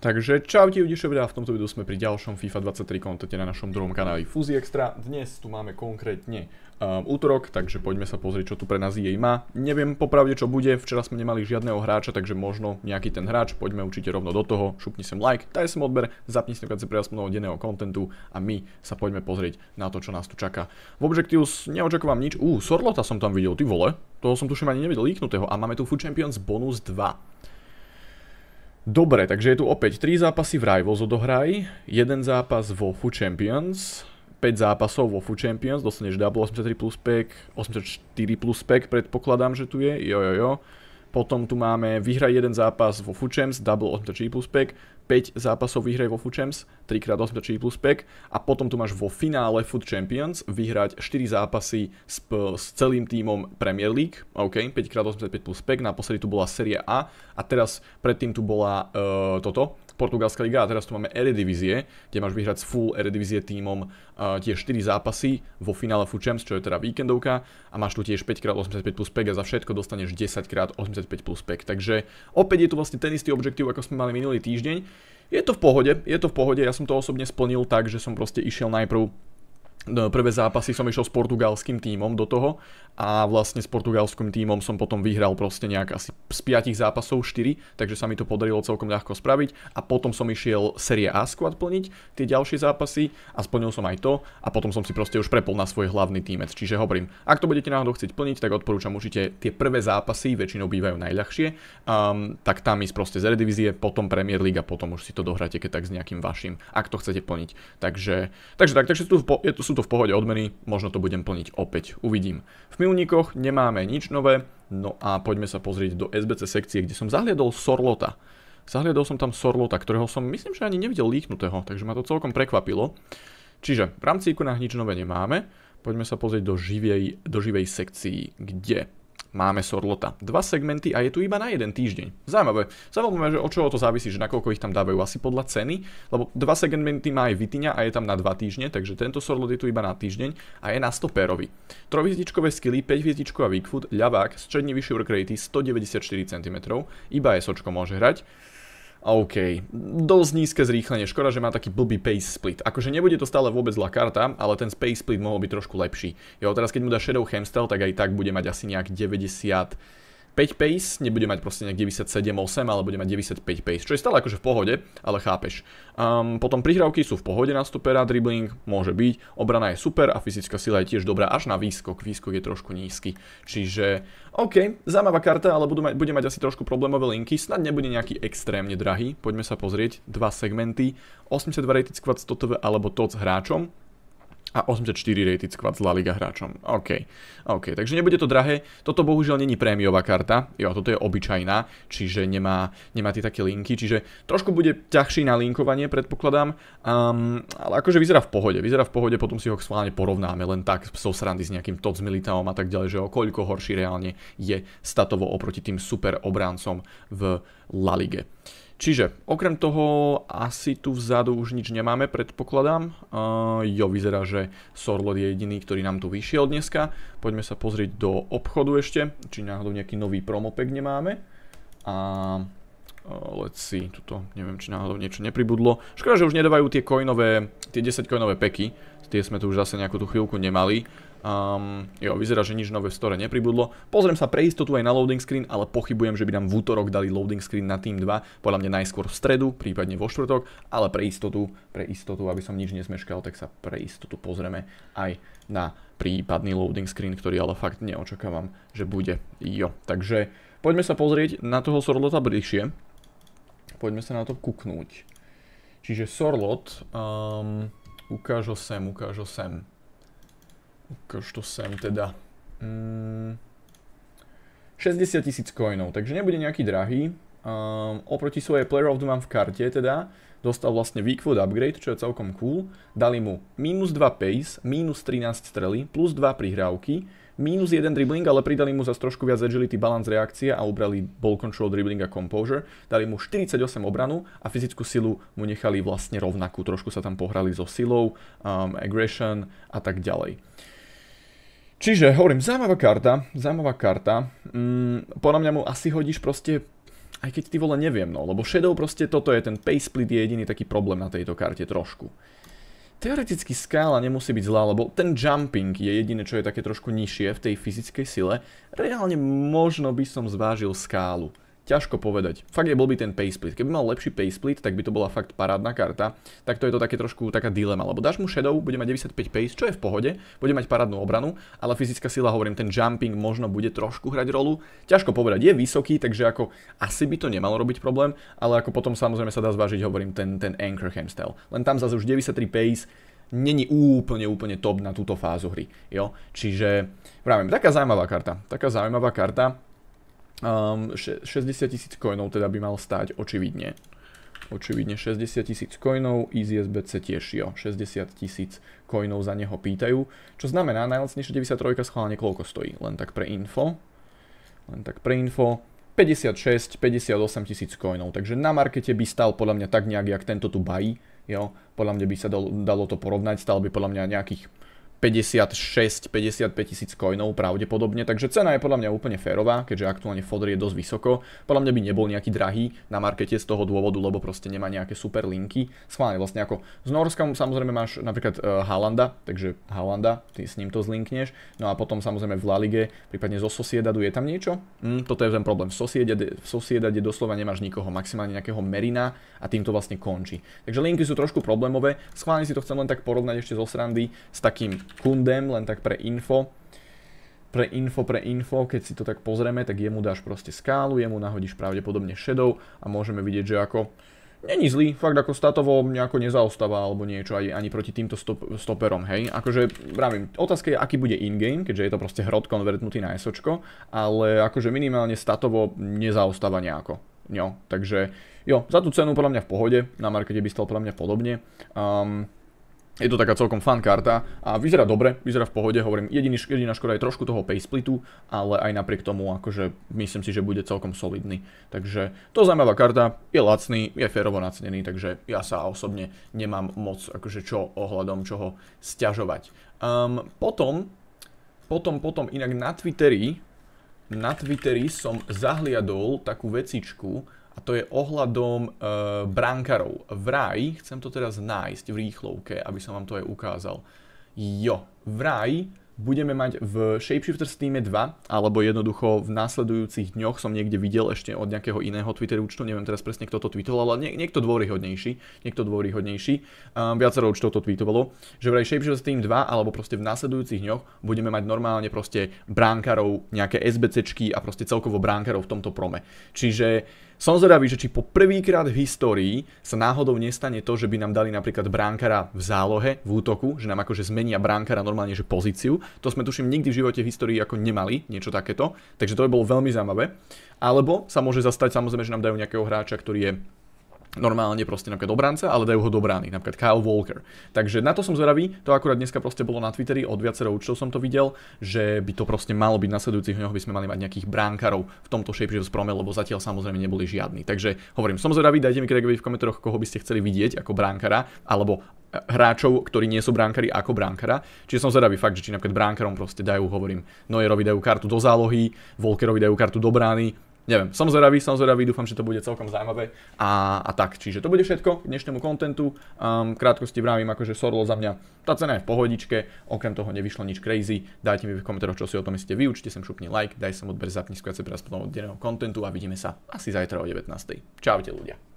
Takže čaute ľudí, a v tomto videu sme pri ďalšom FIFA 23 kontente na našom druhom kanáli Fuzi Extra. Dnes tu máme konkrétne um, útorok, takže poďme sa pozrieť, čo tu pre nás jej má. Neviem popravde, čo bude, včera sme nemali žiadneho hráča, takže možno nejaký ten hráč, poďme určite rovno do toho, šupni sem like, daj sem odber, zapni si pre vás mnoho denného kontentu a my sa poďme pozrieť na to, čo nás tu čaká. V Objectives neočakávam nič, ú, Sorlota som tam videl, ty vole, toho som tuším ani nevidel líknutého a máme tu Food Champions bonus 2. Dobre, takže je tu opäť 3 zápasy v Rivals odohraj, 1 zápas vo FU Champions, 5 zápasov vo FU Champions, dostaneš double 83 plus pack, 84 plus pack predpokladám, že tu je, jojojo. Jo. jo. Potom tu máme vyhraj jeden zápas vo Fučems, double 8 G plus pack, 5 zápasov vyhraj vo Fučems, 3x8 plus pack a potom tu máš vo finále Food Champions vyhrať 4 zápasy s, s celým týmom Premier League, OK, 5x85 plus pack, naposledy tu bola série A a teraz predtým tu bola uh, toto, portugalská liga a teraz tu máme Eredivizie, kde máš vyhrať s full Eredivizie tímom uh, tie 4 zápasy vo finále FU Champs, čo je teda víkendovka a máš tu tiež 5x85 plus pek a za všetko dostaneš 10x85 plus pek. Takže opäť je tu vlastne ten istý objektív, ako sme mali minulý týždeň. Je to v pohode, je to v pohode, ja som to osobne splnil tak, že som proste išiel najprv prvé zápasy som išiel s portugalským tímom do toho a vlastne s portugalským tímom som potom vyhral proste nejak asi z 5 zápasov 4, takže sa mi to podarilo celkom ľahko spraviť a potom som išiel série A squad plniť tie ďalšie zápasy a splnil som aj to a potom som si proste už prepol na svoj hlavný tímec. Čiže hovorím, ak to budete náhodou chcieť plniť, tak odporúčam určite tie prvé zápasy, väčšinou bývajú najľahšie, um, tak tam ísť proste z redivízie, potom Premier League a potom už si to dohráte keď tak s nejakým vašim, ak to chcete plniť. Takže, takže tak, takže sú tu, v, sú v pohode odmeny, možno to budem plniť opäť, uvidím. V Únikoch nemáme nič nové, no a poďme sa pozrieť do SBC sekcie, kde som zahliadol Sorlota. Zahliadol som tam Sorlota, ktorého som myslím, že ani nevidel líknutého, takže ma to celkom prekvapilo. Čiže v rámci ikonách nič nové nemáme, poďme sa pozrieť do živej, do živej sekcii, kde máme Sorlota. Dva segmenty a je tu iba na jeden týždeň. Zaujímavé. Zaujímavé, že od čoho to závisí, že nakoľko ich tam dávajú. Asi podľa ceny, lebo dva segmenty má aj Vitiňa a je tam na dva týždne, takže tento Sorlot je tu iba na týždeň a je na 100 pérovi. Trojvietičkové skily, 5 hviezdičková Weakfoot, ľavák, stredne vyšší work rate 194 cm, iba SOčko môže hrať. OK, dosť nízke zrýchlenie, škoda, že má taký blbý pace split. Akože nebude to stále vôbec zlá karta, ale ten pace split mohol byť trošku lepší. Jo, teraz keď mu dá Shadow Hamstel, tak aj tak bude mať asi nejak 90 pace, nebude mať proste nejak 97, 8, ale bude mať 95 pace, čo je stále akože v pohode, ale chápeš. Um, potom prihrávky sú v pohode na stopera, dribbling môže byť, obrana je super a fyzická sila je tiež dobrá až na výskok, výskok je trošku nízky. Čiže, OK, zaujímavá karta, ale budú mať, bude mať asi trošku problémové linky, snad nebude nejaký extrémne drahý, poďme sa pozrieť, dva segmenty, 82 rated squad s alebo TOC s hráčom, a 84 rated squad z La Liga hráčom. OK. OK, takže nebude to drahé. Toto bohužiaľ není prémiová karta. Jo, toto je obyčajná, čiže nemá, nemá tie také linky. Čiže trošku bude ťažší na linkovanie, predpokladám. Um, ale akože vyzerá v pohode. Vyzerá v pohode, potom si ho schválne porovnáme len tak s srandy s nejakým Tots Militaom a tak ďalej, že o koľko horší reálne je statovo oproti tým super obráncom v La Lige. Čiže, okrem toho, asi tu vzadu už nič nemáme, predpokladám. Uh, jo, vyzerá, že Sorlot je jediný, ktorý nám tu vyšiel dneska. Poďme sa pozrieť do obchodu ešte, či náhodou nejaký nový promopek nemáme. A uh, let's see, tuto neviem, či náhodou niečo nepribudlo. Škoda, že už nedávajú tie coinové, tie 10 coinové peky. Tie sme tu už zase nejakú tú chvíľku nemali. Um, jo, vyzerá, že nič nové v store nepribudlo. Pozriem sa pre istotu aj na loading screen, ale pochybujem, že by nám v útorok dali loading screen na Team 2. Podľa mňa najskôr v stredu, prípadne vo štvrtok, ale pre istotu, pre istotu, aby som nič nesmeškal, tak sa pre istotu pozrieme aj na prípadný loading screen, ktorý ale fakt neočakávam, že bude. Jo, takže poďme sa pozrieť na toho Sorlota bližšie. Poďme sa na to kúknúť. Čiže Sorlot, um, sem, ukážo sem. Ukáž to sem teda. 60 mm. tisíc coinov, takže nebude nejaký drahý. Ehm, oproti svojej Player of the Month karte teda dostal vlastne Weakwood upgrade, čo je celkom cool. Dali mu minus 2 pace, minus 13 strely, plus 2 prihrávky, minus 1 dribbling, ale pridali mu zase trošku viac agility, balance reakcie a ubrali ball control, dribbling a composure. Dali mu 48 obranu a fyzickú silu mu nechali vlastne rovnakú. Trošku sa tam pohrali so silou, ehm, aggression a tak ďalej. Čiže hovorím, zaujímavá karta, zaujímavá karta. Mm, podľa mňa mu asi hodíš proste, aj keď ty vole neviem, no, lebo Shadow proste toto je ten pay split je jediný taký problém na tejto karte trošku. Teoreticky skála nemusí byť zlá, lebo ten jumping je jediné, čo je také trošku nižšie v tej fyzickej sile. Reálne možno by som zvážil skálu. Ťažko povedať. Fakt je blbý ten split. Keby mal lepší split, tak by to bola fakt parádna karta. Tak to je to také trošku taká dilema, lebo dáš mu shadow, bude mať 95 pace, čo je v pohode, bude mať parádnu obranu, ale fyzická sila, hovorím, ten jumping možno bude trošku hrať rolu. Ťažko povedať, je vysoký, takže ako asi by to nemalo robiť problém, ale ako potom samozrejme sa dá zvážiť, hovorím, ten, ten anchor hamstyle. Len tam zase už 93 pace, není úplne, úplne top na túto fázu hry. Jo? Čiže, vravím, taká zaujímavá karta. Taká zaujímavá karta. Um, ehm, 60 tisíc coinov teda by mal stáť očividne. Očividne 60 tisíc coinov, EasySBC tiež jo, 60 tisíc coinov za neho pýtajú. Čo znamená, najlacnejšia 93 schválne koľko stojí, len tak pre info. Len tak pre info, 56, 58 tisíc coinov, takže na markete by stal podľa mňa tak nejak, jak tento tu bají, jo, podľa mňa by sa dalo, dalo to porovnať, stal by podľa mňa nejakých 56-55 tisíc coinov pravdepodobne, takže cena je podľa mňa úplne férová, keďže aktuálne fodr je dosť vysoko. Podľa mňa by nebol nejaký drahý na markete z toho dôvodu, lebo proste nemá nejaké super linky. Schválne vlastne ako z Norska samozrejme máš napríklad uh, e, Halanda, takže Halanda, ty s ním to zlinkneš. No a potom samozrejme v La Lige, prípadne zo Sosiedadu je tam niečo? Mm, toto je ten problém. V Sosiedade, v doslova nemáš nikoho, maximálne nejakého Merina a tým to vlastne končí. Takže linky sú trošku problémové. Schválne si to chcem len tak porovnať ešte zo srandy s takým Kundem, len tak pre info. Pre info, pre info, keď si to tak pozrieme, tak jemu dáš proste skálu, jemu nahodíš pravdepodobne shadow a môžeme vidieť, že ako není zlý, fakt ako statovo nejako nezaostáva alebo niečo aj ani proti týmto stop, stoperom, hej. Akože, pravím, otázka je, aký bude in-game, keďže je to proste hrot konvertnutý na SOčko, ale akože minimálne statovo nezaostáva nejako. Jo, takže jo, za tú cenu podľa mňa v pohode, na markete by stal podľa mňa podobne. Um, je to taká celkom fan karta a vyzerá dobre, vyzerá v pohode, hovorím, jediný, jediná škoda je trošku toho splitu, ale aj napriek tomu, akože myslím si, že bude celkom solidný. Takže to zaujímavá karta, je lacný, je férovo nacnený, takže ja sa osobne nemám moc akože čo ohľadom čoho stiažovať. Um, ehm, potom, potom, potom inak na Twitteri, na Twitteri som zahliadol takú vecičku, a to je ohľadom e, brankarov. Vraj, chcem to teraz nájsť v rýchlovke, aby som vám to aj ukázal. Jo, vraj budeme mať v Shapeshifter Steam 2, alebo jednoducho v následujúcich dňoch som niekde videl ešte od nejakého iného Twitter účtu, neviem teraz presne kto to tweetol, ale nie, niekto dôryhodnejší, niekto dôryhodnejší, um, eh, viacero účtov to tweetovalo, že vraj Shapeshifter Steam 2, alebo proste v následujúcich dňoch budeme mať normálne proste bránkarov, nejaké SBCčky a proste celkovo bránkarov v tomto prome. Čiže som zvedavý, že či po prvýkrát v histórii sa náhodou nestane to, že by nám dali napríklad bránkara v zálohe, v útoku, že nám akože zmenia bránkara normálne, že pozíciu. To sme tuším nikdy v živote v histórii ako nemali, niečo takéto. Takže to by bolo veľmi zaujímavé. Alebo sa môže zastať samozrejme, že nám dajú nejakého hráča, ktorý je normálne proste napríklad obranca, ale dajú ho do brány, napríklad Kyle Walker. Takže na to som zvedavý, to akurát dneska proste bolo na Twitteri, od viacerou účtov som to videl, že by to proste malo byť nasledujúcich dňoch, by sme mali mať nejakých bránkarov v tomto Shapeshifters Prome, lebo zatiaľ samozrejme neboli žiadni. Takže hovorím, som zvedavý, dajte mi kregovi v komentároch, koho by ste chceli vidieť ako bránkara, alebo e, hráčov, ktorí nie sú bránkari ako bránkara. Čiže som zvedavý fakt, že či napríklad bránkarom proste dajú, hovorím, Nojerovi dajú kartu do zálohy, Volkerovi dajú kartu do brány, neviem, som zvedavý, som zvedavý, dúfam, že to bude celkom zaujímavé a, a tak. Čiže to bude všetko k dnešnému kontentu. Um, krátkosti vravím, akože Sorlo za mňa, tá cena je v pohodičke, okrem toho nevyšlo nič crazy. Dajte mi v komentároch, čo si o tom myslíte vy, určite sem šupni like, daj som odber, zapni skviace pre aspoň od denného kontentu a vidíme sa asi zajtra o 19. Čaute ľudia.